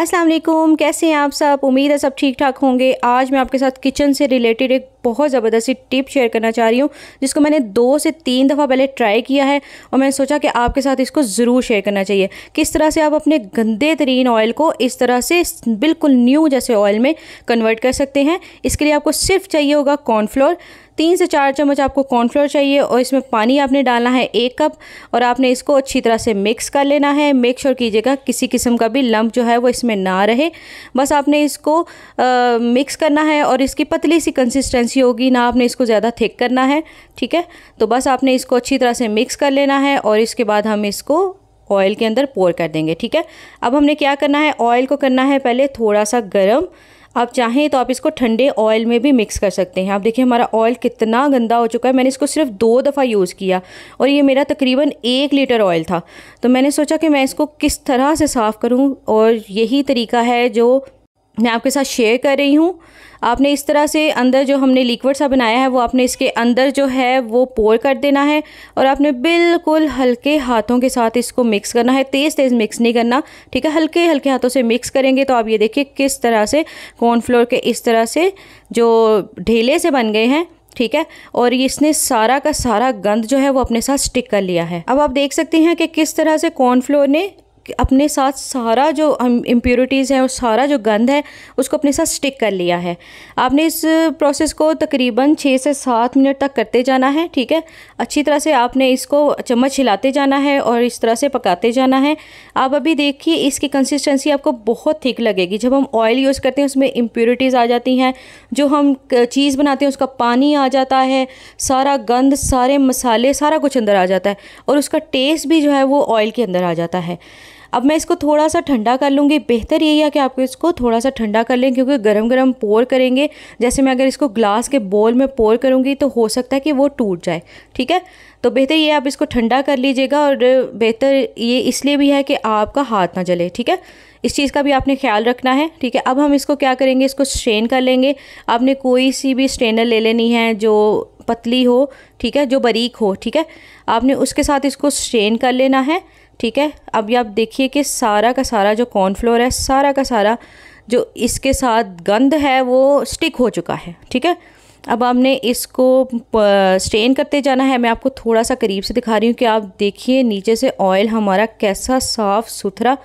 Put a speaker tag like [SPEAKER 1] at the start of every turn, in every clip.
[SPEAKER 1] अस्सलाम वालेकुम कैसे हैं आप सब उम्मीद है सब ठीक ठाक होंगे आज मैं आपके साथ किचन से रिलेटेड एक बहुत ज़बरदस्त सी टिप शेयर करना चाह रही हूँ जिसको मैंने दो से तीन दफ़ा पहले ट्राई किया है और मैंने सोचा कि आपके साथ इसको ज़रूर शेयर करना चाहिए किस तरह से आप अपने गंदे तरीन ऑयल को इस तरह से बिल्कुल न्यू जैसे ऑयल में कन्वर्ट कर सकते हैं इसके लिए आपको सिर्फ चाहिए होगा कॉर्नफ्लोर तीन से चार चम्मच आपको कॉर्नफ्लोर चाहिए और इसमें पानी आपने डालना है एक कप और आपने इसको अच्छी तरह से मिक्स कर लेना है मेक श्योर कीजिएगा किसी किस्म का भी लम्प जो है वो इसमें ना रहे बस आपने इसको आ, मिक्स करना है और इसकी पतली सी कंसिस्टेंसी कंसिस्टेंसी होगी ना आपने इसको ज़्यादा थिक करना है ठीक है तो बस आपने इसको अच्छी तरह से मिक्स कर लेना है और इसके बाद हम इसको ऑयल के अंदर पोर कर देंगे ठीक है अब हमने क्या करना है ऑयल को करना है पहले थोड़ा सा गर्म आप चाहें तो आप इसको ठंडे ऑयल में भी मिक्स कर सकते हैं आप देखिए हमारा ऑयल कितना गंदा हो चुका है मैंने इसको सिर्फ दो दफ़ा यूज़ किया और ये मेरा तकरीबन एक लीटर ऑयल था तो मैंने सोचा कि मैं इसको किस तरह से साफ़ करूँ और यही तरीका है जो मैं आपके साथ शेयर कर रही हूँ आपने इस तरह से अंदर जो हमने लिक्विड सा बनाया है वो आपने इसके अंदर जो है वो पोर कर देना है और आपने बिल्कुल हल्के हाथों के साथ इसको मिक्स करना है तेज़ तेज़ मिक्स नहीं करना ठीक है हल्के हल्के हाथों से मिक्स करेंगे तो आप ये देखिए किस तरह से कॉर्नफ्लोर के इस तरह से जो ढेले से बन गए हैं ठीक है और इसने सारा का सारा गंद जो है वो अपने साथ स्टिक कर लिया है अब आप देख सकते हैं कि किस तरह से कॉर्नफ्लोर ने अपने साथ सारा जो इम्प्योरिटीज़ हैं और सारा जो गंद है उसको अपने साथ स्टिक कर लिया है आपने इस प्रोसेस को तकरीबन छः से सात मिनट तक करते जाना है ठीक है अच्छी तरह से आपने इसको चम्मच हिलाते जाना है और इस तरह से पकाते जाना है आप अभी देखिए इसकी कंसिस्टेंसी आपको बहुत ठीक लगेगी जब हम ऑयल यूज़ करते हैं उसमें इम्प्योरिटीज़ आ जाती हैं जो हम चीज़ बनाते हैं उसका पानी आ जाता है सारा गंद सारे मसाले सारा कुछ अंदर आ जाता है और उसका टेस्ट भी जो है वो ऑयल के अंदर आ जाता है अब मैं इसको थोड़ा सा ठंडा कर लूँगी बेहतर यही है कि आप इसको थोड़ा सा ठंडा कर लें क्योंकि गर्म गर्म पोर करेंगे जैसे मैं अगर इसको ग्लास के बोल में पोर करूँगी तो हो सकता है कि वो टूट जाए ठीक है तो बेहतर ये आप इसको ठंडा कर लीजिएगा और बेहतर ये इसलिए भी है कि आपका हाथ ना जले ठीक है इस चीज़ का भी आपने ख्याल रखना है ठीक है अब हम इसको क्या करेंगे इसको स्ट्रेन कर लेंगे आपने कोई सी भी स्ट्रेनर ले लेनी है जो पतली हो ठीक है जो बारीक हो ठीक है आपने उसके साथ इसको स्ट्रेन कर लेना है ठीक है अब आप देखिए कि सारा का सारा जो कॉर्नफ्लोर है सारा का सारा जो इसके साथ गंद है वो स्टिक हो चुका है ठीक है अब आपने इसको स्ट्रेन करते जाना है मैं आपको थोड़ा सा करीब से दिखा रही हूँ कि आप देखिए नीचे से ऑयल हमारा कैसा साफ़ सुथरा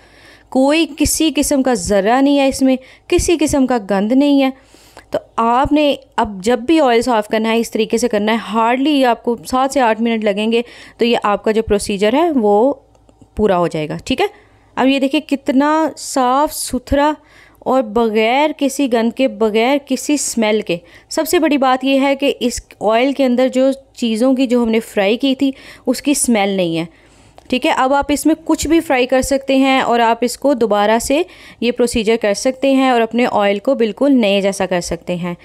[SPEAKER 1] कोई किसी किस्म का ज़र्रा नहीं है इसमें किसी किस्म का गंद नहीं है तो आपने अब जब भी ऑयल साफ़ करना है इस तरीके से करना है हार्डली आपको सात से आठ मिनट लगेंगे तो ये आपका जो प्रोसीजर है वो पूरा हो जाएगा ठीक है अब ये देखिए कितना साफ़ सुथरा और बग़ैर किसी गंद के बग़ैर किसी स्मेल के सबसे बड़ी बात यह है कि इस ऑयल के अंदर जो चीज़ों की जो हमने फ्राई की थी उसकी स्मेल नहीं है ठीक है अब आप इसमें कुछ भी फ्राई कर सकते हैं और आप इसको दोबारा से ये प्रोसीजर कर सकते हैं और अपने ऑयल को बिल्कुल नए जैसा कर सकते हैं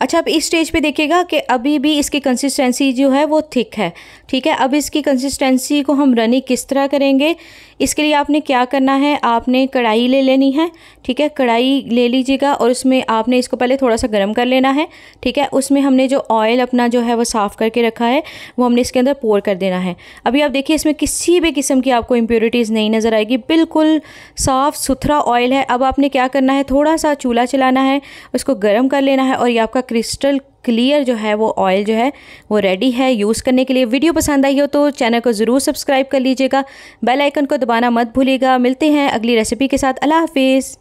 [SPEAKER 1] अच्छा अब इस स्टेज पे देखिएगा कि अभी भी इसकी कंसिस्टेंसी जो है वो थिक है ठीक है अब इसकी कंसिस्टेंसी को हम रनिंग किस तरह करेंगे इसके लिए आपने क्या करना है आपने कढ़ाई ले लेनी है ठीक है कढ़ाई ले लीजिएगा और उसमें आपने इसको पहले थोड़ा सा गर्म कर लेना है ठीक है उसमें हमने जो ऑयल अपना जो है वो साफ़ करके रखा है वो हमने इसके अंदर पोर कर देना है अभी आप देखिए इसमें किसी भी किस्म की आपको इम्प्योरिटीज़ नहीं नज़र आएगी बिल्कुल साफ़ सुथरा ऑयल है अब आपने क्या करना है थोड़ा सा चूल्हा चलाना है उसको गर्म कर लेना है और ये आपका क्रिस्टल क्लियर जो है वो ऑयल जो है वो रेडी है यूज़ करने के लिए वीडियो पसंद आई हो तो चैनल को ज़रूर सब्सक्राइब कर लीजिएगा बेल आइकन को दबाना मत भूलिएगा मिलते हैं अगली रेसिपी के साथ अल्लाह हाफिज़